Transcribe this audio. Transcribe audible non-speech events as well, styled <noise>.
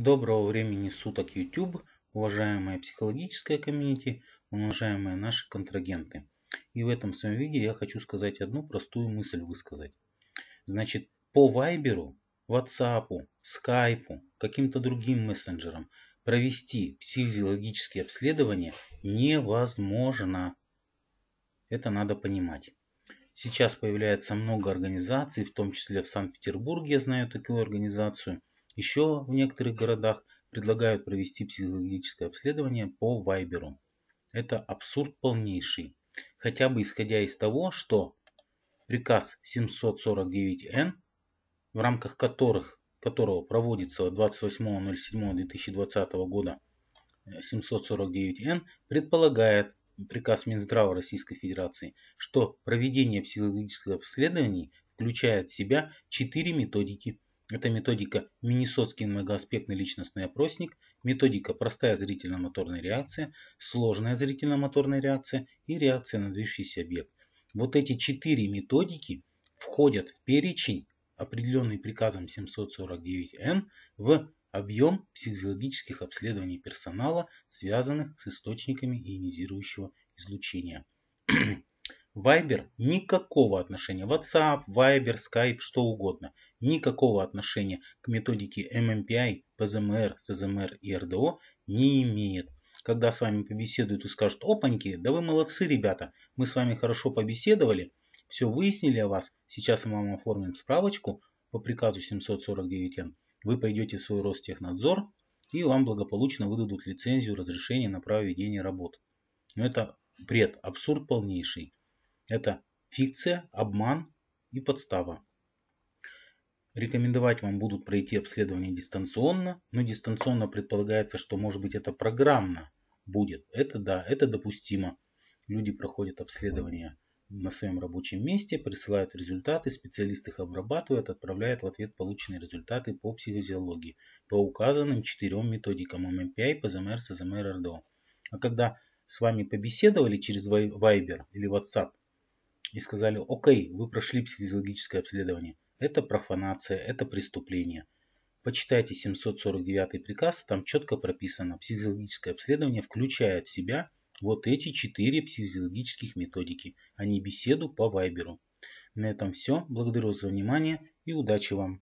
Доброго времени суток YouTube, уважаемая психологическая комьюнити, уважаемые наши контрагенты. И в этом своем видео я хочу сказать одну простую мысль высказать. Значит, по Viber, WhatsApp, Skype, каким-то другим мессенджерам провести психологические обследования невозможно. Это надо понимать. Сейчас появляется много организаций, в том числе в Санкт-Петербурге я знаю такую организацию, еще в некоторых городах предлагают провести психологическое обследование по Вайберу. Это абсурд полнейший. Хотя бы исходя из того, что приказ 749Н, в рамках которых, которого проводится 28.07.2020 года 749Н, э, предполагает приказ Минздрава Российской Федерации, что проведение психологических обследований включает в себя четыре методики это методика Миннесотский многоаспектный личностный опросник, методика простая зрительно-моторная реакция, сложная зрительно-моторная реакция и реакция на движущийся объект. Вот эти четыре методики входят в перечень, определенный приказом 749Н, в объем психологических обследований персонала, связанных с источниками ионизирующего излучения. <clears throat> Viber никакого отношения. WhatsApp, Viber, Skype, что угодно. Никакого отношения к методике MMPI, PZMR, CZMR и RDO не имеет. Когда с вами побеседуют и скажут, опаньки, да вы молодцы, ребята, мы с вами хорошо побеседовали, все выяснили о вас, сейчас мы вам оформим справочку по приказу 749Н. Вы пойдете в свой Ростехнадзор и вам благополучно выдадут лицензию разрешение на проведение работ. Но ну, это бред, абсурд полнейший. Это фикция, обман и подстава. Рекомендовать вам будут пройти обследование дистанционно, но дистанционно предполагается, что может быть это программно будет. Это да, это допустимо. Люди проходят обследование на своем рабочем месте, присылают результаты, специалист их обрабатывает, отправляет в ответ полученные результаты по психофизиологии по указанным четырем методикам ММПИ, ПЗМР, СЗМР, РДО. А когда с вами побеседовали через Viber или WhatsApp, и сказали, окей, вы прошли психологическое обследование. Это профанация, это преступление. Почитайте 749 приказ, там четко прописано, психологическое обследование включает в себя вот эти четыре психологических методики, а не беседу по вайберу. На этом все. Благодарю за внимание и удачи вам!